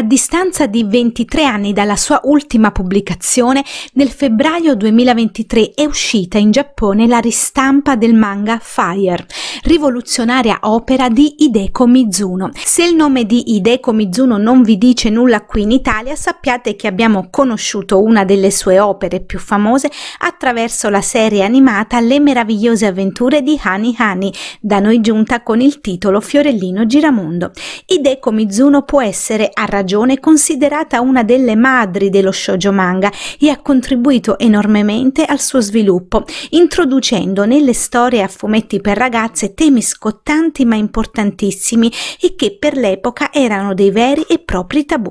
a distanza di 23 anni dalla sua ultima pubblicazione, nel febbraio 2023 è uscita in Giappone la ristampa del manga Fire, rivoluzionaria opera di Hideko Mizuno. Se il nome di Hideko Mizuno non vi dice nulla qui in Italia, sappiate che abbiamo conosciuto una delle sue opere più famose attraverso la serie animata Le meravigliose avventure di Hani Hani, da noi giunta con il titolo Fiorellino Giramondo. Hideko Mizuno può essere a ragione stagione considerata una delle madri dello shoujo manga e ha contribuito enormemente al suo sviluppo, introducendo nelle storie a fumetti per ragazze temi scottanti ma importantissimi e che per l'epoca erano dei veri e propri tabù.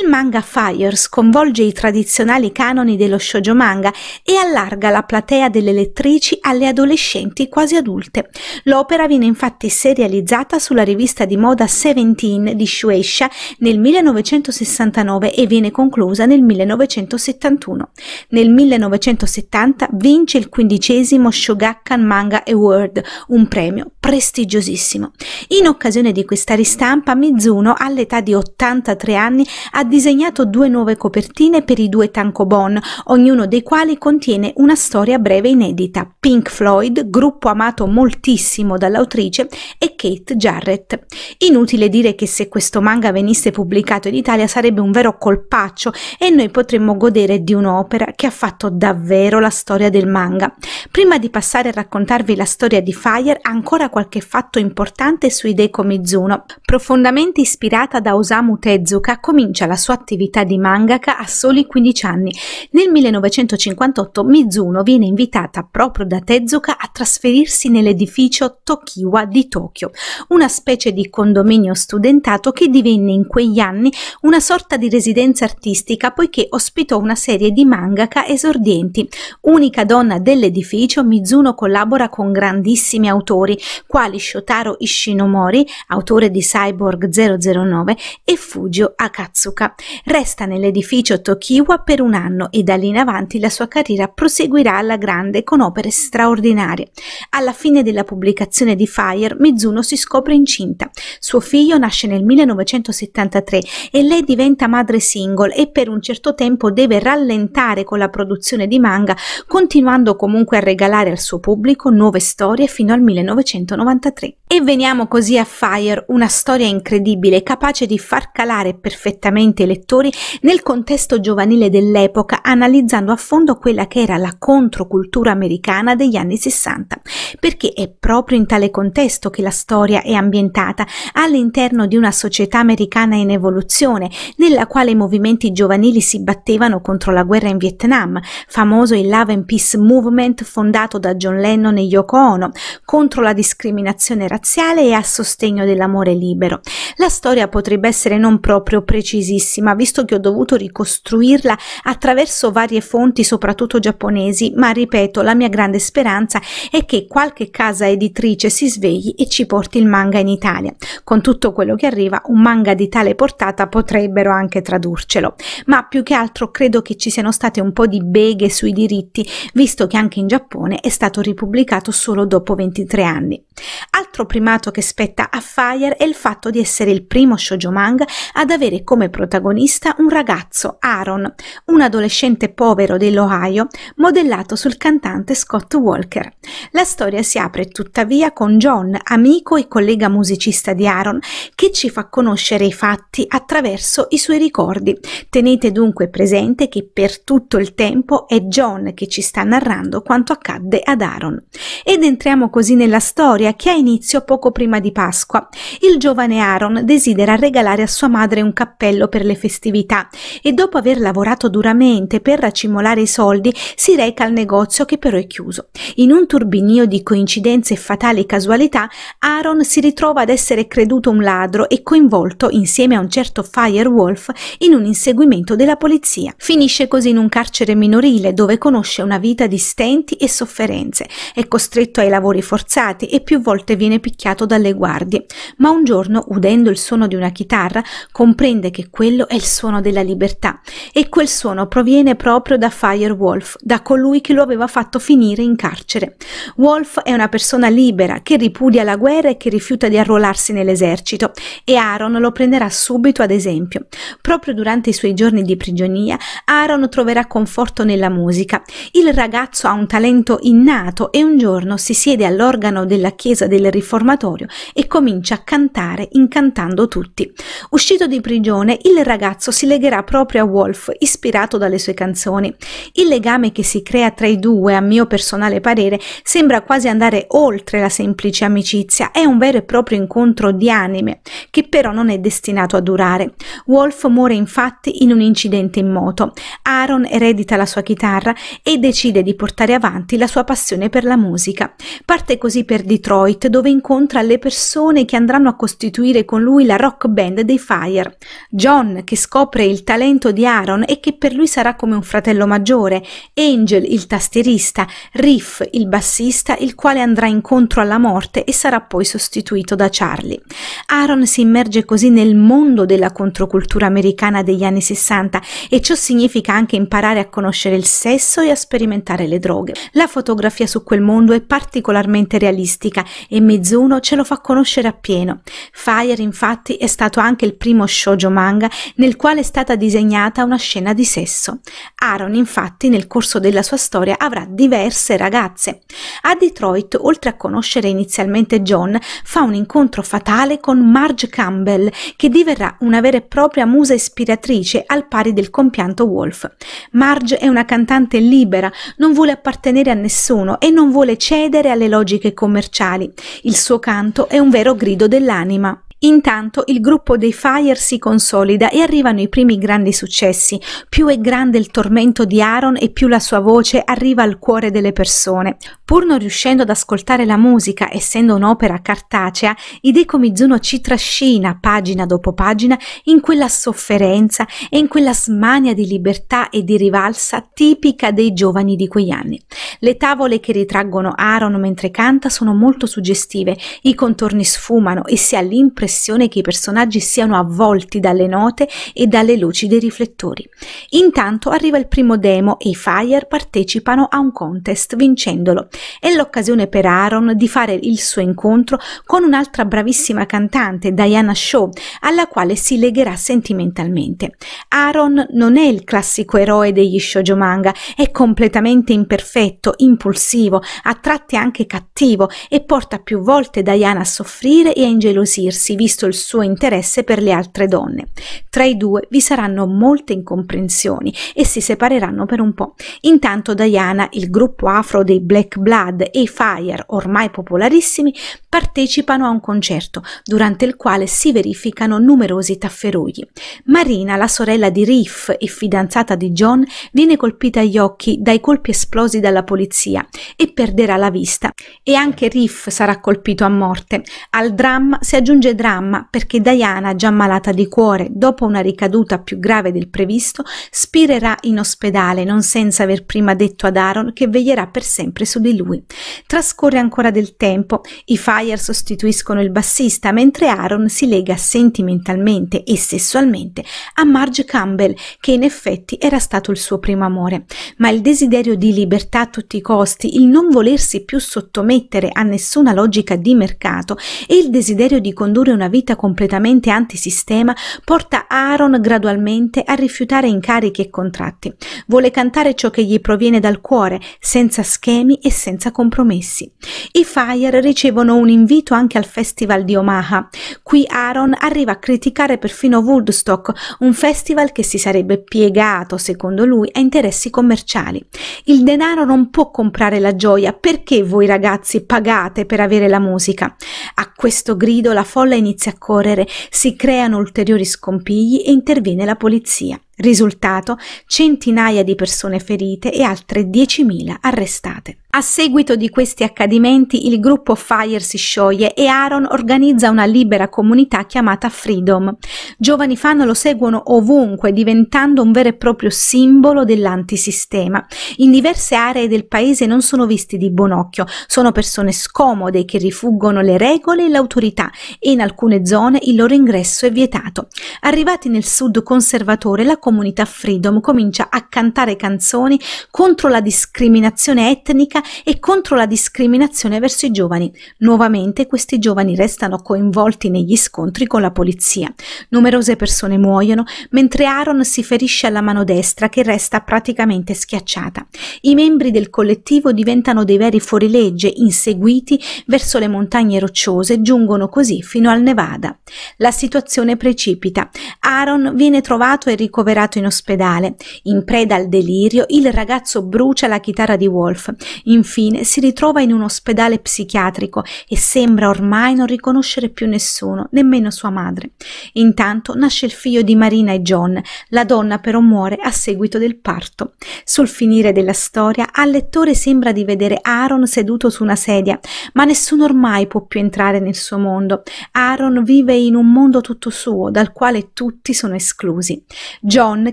Il manga Fire sconvolge i tradizionali canoni dello shoujo manga e allarga la platea delle lettrici alle adolescenti quasi adulte. L'opera viene infatti serializzata sulla rivista di moda Seventeen di Shueisha nel 1990 1969 e viene conclusa nel 1971. Nel 1970 vince il quindicesimo Shogakan Manga Award, un premio prestigiosissimo. In occasione di questa ristampa, Mizuno, all'età di 83 anni, ha disegnato due nuove copertine per i due tankobon, ognuno dei quali contiene una storia breve inedita. Pink Floyd, gruppo amato moltissimo dall'autrice, e Kate Jarrett. Inutile dire che se questo manga venisse pubblicato pubblicato in Italia sarebbe un vero colpaccio e noi potremmo godere di un'opera che ha fatto davvero la storia del manga. Prima di passare a raccontarvi la storia di Fire, ancora qualche fatto importante sui Deko Mizuno. Profondamente ispirata da Osamu Tezuka, comincia la sua attività di mangaka a soli 15 anni. Nel 1958 Mizuno viene invitata proprio da Tezuka a trasferirsi nell'edificio Tokiwa di Tokyo, una specie di condominio studentato che divenne in quegli anni una sorta di residenza artistica poiché ospitò una serie di mangaka esordienti. Unica donna dell'edificio Shueisho, Mizuno collabora con grandissimi autori quali Shotaro Ishinomori, autore di Cyborg 009, e Fujio Akatsuka. Resta nell'edificio Tokiwa per un anno e da lì in avanti la sua carriera proseguirà alla grande con opere straordinarie. Alla fine della pubblicazione di Fire, Mizuno si scopre incinta. Suo figlio nasce nel 1973 e lei diventa madre single e per un certo tempo deve rallentare con la produzione di manga, continuando comunque a registrare regalare al suo pubblico nuove storie fino al 1993. E veniamo così a Fire, una storia incredibile capace di far calare perfettamente i lettori nel contesto giovanile dell'epoca, analizzando a fondo quella che era la controcultura americana degli anni 60, perché è proprio in tale contesto che la storia è ambientata, all'interno di una società americana in evoluzione, nella quale i movimenti giovanili si battevano contro la guerra in Vietnam, famoso il Love and Peace Movement fondato fondato da John Lennon e Yoko Ono contro la discriminazione razziale e a sostegno dell'amore libero. La storia potrebbe essere non proprio precisissima, visto che ho dovuto ricostruirla attraverso varie fonti, soprattutto giapponesi, ma ripeto, la mia grande speranza è che qualche casa editrice si svegli e ci porti il manga in Italia. Con tutto quello che arriva, un manga di tale portata potrebbero anche tradurcelo, ma più che altro credo che ci siano state un po' di beghe sui diritti, visto che anche in Giappone Giappone è stato ripubblicato solo dopo 23 anni. Altro primato che spetta a Fire è il fatto di essere il primo shoujo manga ad avere come protagonista un ragazzo, Aaron, un adolescente povero dell'Ohio, modellato sul cantante Scott Walker. La storia si apre tuttavia con John, amico e collega musicista di Aaron, che ci fa conoscere i fatti attraverso i suoi ricordi. Tenete dunque presente che per tutto il tempo è John che ci sta narrando quanto accaduto accadde ad Aaron. Ed entriamo così nella storia che ha inizio poco prima di Pasqua. Il giovane Aaron desidera regalare a sua madre un cappello per le festività e dopo aver lavorato duramente per racimolare i soldi si reca al negozio che però è chiuso. In un turbinio di coincidenze e fatali casualità, Aaron si ritrova ad essere creduto un ladro e coinvolto insieme a un certo Firewolf in un inseguimento della polizia. Finisce così in un carcere minorile dove conosce una vita di stenti e sofferenze, è costretto ai lavori forzati e più volte viene picchiato dalle guardie, ma un giorno, udendo il suono di una chitarra, comprende che quello è il suono della libertà e quel suono proviene proprio da Firewolf, da colui che lo aveva fatto finire in carcere. Wolf è una persona libera che ripudia la guerra e che rifiuta di arruolarsi nell'esercito e Aaron lo prenderà subito ad esempio. Proprio durante i suoi giorni di prigionia, Aaron troverà conforto nella musica. Il ragazzo ha un talento talento innato e un giorno si siede all'organo della chiesa del riformatorio e comincia a cantare incantando tutti. Uscito di prigione, il ragazzo si legherà proprio a Wolf, ispirato dalle sue canzoni. Il legame che si crea tra i due, a mio personale parere, sembra quasi andare oltre la semplice amicizia, è un vero e proprio incontro di anime, che però non è destinato a durare. Wolf muore infatti in un incidente in moto. Aaron eredita la sua chitarra e decide di portare avanti avanti la sua passione per la musica. Parte così per Detroit, dove incontra le persone che andranno a costituire con lui la rock band dei Fire. John, che scopre il talento di Aaron e che per lui sarà come un fratello maggiore, Angel, il tastierista, Riff, il bassista, il quale andrà incontro alla morte e sarà poi sostituito da Charlie. Aaron si immerge così nel mondo della controcultura americana degli anni 60 e ciò significa anche imparare a conoscere il sesso e a sperimentare le droghe. La fotografia su quel mondo è particolarmente realistica e Mizuno ce lo fa conoscere appieno. Fire infatti è stato anche il primo shoujo manga nel quale è stata disegnata una scena di sesso. Aaron infatti nel corso della sua storia avrà diverse ragazze. A Detroit, oltre a conoscere inizialmente John, fa un incontro fatale con Marge Campbell, che diverrà una vera e propria musa ispiratrice al pari del compianto Wolf. Marge è una cantante libera, non vuole appartenere appartenere a nessuno e non vuole cedere alle logiche commerciali. Il suo canto è un vero grido dell'anima. Intanto il gruppo dei Fire si consolida e arrivano i primi grandi successi. Più è grande il tormento di Aaron e più la sua voce arriva al cuore delle persone. Pur non riuscendo ad ascoltare la musica, essendo un'opera cartacea, Hideko Mizuno ci trascina pagina dopo pagina in quella sofferenza e in quella smania di libertà e di rivalsa tipica dei giovani di quegli anni. Le tavole che ritraggono Aaron mentre canta sono molto suggestive, i contorni sfumano e si ha l'impressione l'impressione che i personaggi siano avvolti dalle note e dalle luci dei riflettori. Intanto arriva il primo demo e i Fire partecipano a un contest vincendolo. È l'occasione per Aaron di fare il suo incontro con un'altra bravissima cantante, Diana Shaw, alla quale si legherà sentimentalmente. Aaron non è il classico eroe degli shoujo manga, è completamente imperfetto, impulsivo, a tratti anche cattivo e porta più volte Diana a soffrire e a ingelosirsi visto il suo interesse per le altre donne. Tra i due vi saranno molte incomprensioni e si separeranno per un po'. Intanto Diana, il gruppo afro dei Black Blood e i Fire, ormai popolarissimi, partecipano a un concerto durante il quale si verificano numerosi tafferugli. Marina, la sorella di Riff e fidanzata di John, viene colpita agli occhi dai colpi esplosi dalla polizia e perderà la vista e anche Riff sarà colpito a morte. Al dramma si aggiunge dramma dramma perché Diana, già malata di cuore, dopo una ricaduta più grave del previsto, spirerà in ospedale non senza aver prima detto ad Aaron che veglierà per sempre su di lui. Trascorre ancora del tempo, i Fire sostituiscono il bassista mentre Aaron si lega sentimentalmente e sessualmente a Marge Campbell che in effetti era stato il suo primo amore, ma il desiderio di libertà a tutti i costi, il non volersi più sottomettere a nessuna logica di mercato e il desiderio di condurre una una vita completamente antisistema porta Aaron gradualmente a rifiutare incarichi e contratti. Vuole cantare ciò che gli proviene dal cuore, senza schemi e senza compromessi. I Fire ricevono un invito anche al Festival di Omaha. Qui Aaron arriva a criticare perfino Woodstock, un festival che si sarebbe piegato, secondo lui, a interessi commerciali. Il denaro non può comprare la gioia, perché voi ragazzi pagate per avere la musica? A questo grido la folla inizia a correre, si creano ulteriori scompigli e interviene la polizia. Risultato, centinaia di persone ferite e altre 10.000 arrestate. A seguito di questi accadimenti il gruppo Fire si scioglie e Aaron organizza una libera comunità chiamata Freedom. Giovani fan lo seguono ovunque, diventando un vero e proprio simbolo dell'antisistema. In diverse aree del paese non sono visti di buon occhio, sono persone scomode che rifuggono le regole e l'autorità e in alcune zone il loro ingresso è vietato. Arrivati nel sud conservatore la comunità Freedom comincia a cantare canzoni contro la discriminazione etnica e contro la discriminazione verso i giovani. Nuovamente questi giovani restano coinvolti negli scontri con la polizia. Numerose persone muoiono, mentre Aaron si ferisce alla mano destra che resta praticamente schiacciata. I membri del collettivo diventano dei veri fuorilegge inseguiti verso le montagne rocciose e giungono così fino al Nevada. La situazione precipita. Aaron viene trovato e ricoverato ricoverato in ospedale. In preda al delirio, il ragazzo brucia la chitarra di Wolf. Infine si ritrova in un ospedale psichiatrico e sembra ormai non riconoscere più nessuno, nemmeno sua madre. Intanto nasce il figlio di Marina e John. La donna però muore a seguito del parto. Sul finire della storia, al lettore sembra di vedere Aaron seduto su una sedia, ma nessuno ormai può più entrare nel suo mondo. Aaron vive in un mondo tutto suo, dal quale tutti sono esclusi. John John,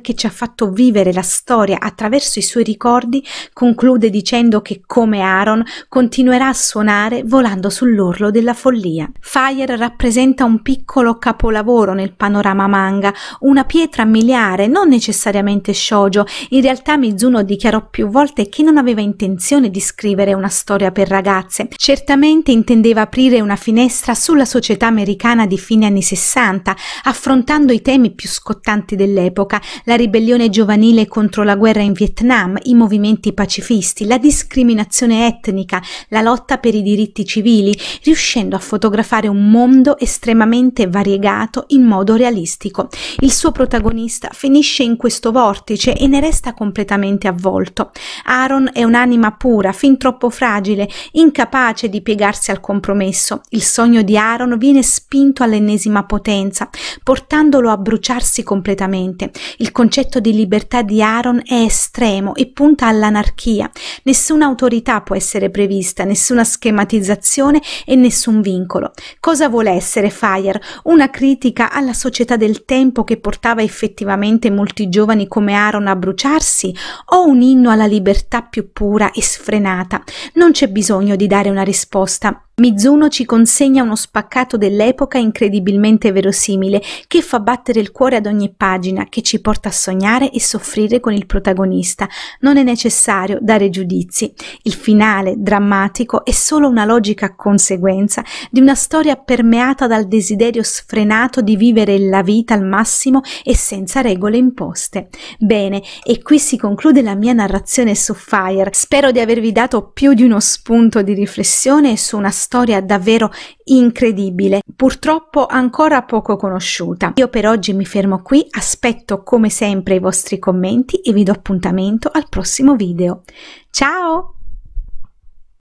che ci ha fatto vivere la storia attraverso i suoi ricordi, conclude dicendo che, come Aaron, continuerà a suonare volando sull'orlo della follia. Fire rappresenta un piccolo capolavoro nel panorama manga, una pietra miliare, non necessariamente shoujo. In realtà Mizuno dichiarò più volte che non aveva intenzione di scrivere una storia per ragazze. Certamente intendeva aprire una finestra sulla società americana di fine anni 60, affrontando i temi più scottanti dell'epoca, la ribellione giovanile contro la guerra in Vietnam, i movimenti pacifisti, la discriminazione etnica, la lotta per i diritti civili, riuscendo a fotografare un mondo estremamente variegato in modo realistico. Il suo protagonista finisce in questo vortice e ne resta completamente avvolto. Aaron è un'anima pura, fin troppo fragile, incapace di piegarsi al compromesso. Il sogno di Aaron viene spinto all'ennesima potenza, portandolo a bruciarsi completamente. Il concetto di libertà di Aaron è estremo e punta all'anarchia. Nessuna autorità può essere prevista, nessuna schematizzazione e nessun vincolo. Cosa vuole essere Fire? Una critica alla società del tempo che portava effettivamente molti giovani come Aaron a bruciarsi o un inno alla libertà più pura e sfrenata? Non c'è bisogno di dare una risposta. Mizuno ci consegna uno spaccato dell'epoca incredibilmente verosimile, che fa battere il cuore ad ogni pagina, che ci porta a sognare e soffrire con il protagonista. Non è necessario dare giudizi. Il finale, drammatico, è solo una logica conseguenza di una storia permeata dal desiderio sfrenato di vivere la vita al massimo e senza regole imposte. Bene, e qui si conclude la mia narrazione su Fire. Spero di avervi dato più di uno spunto di riflessione su una storia storia davvero incredibile, purtroppo ancora poco conosciuta. Io per oggi mi fermo qui, aspetto come sempre i vostri commenti e vi do appuntamento al prossimo video. Ciao!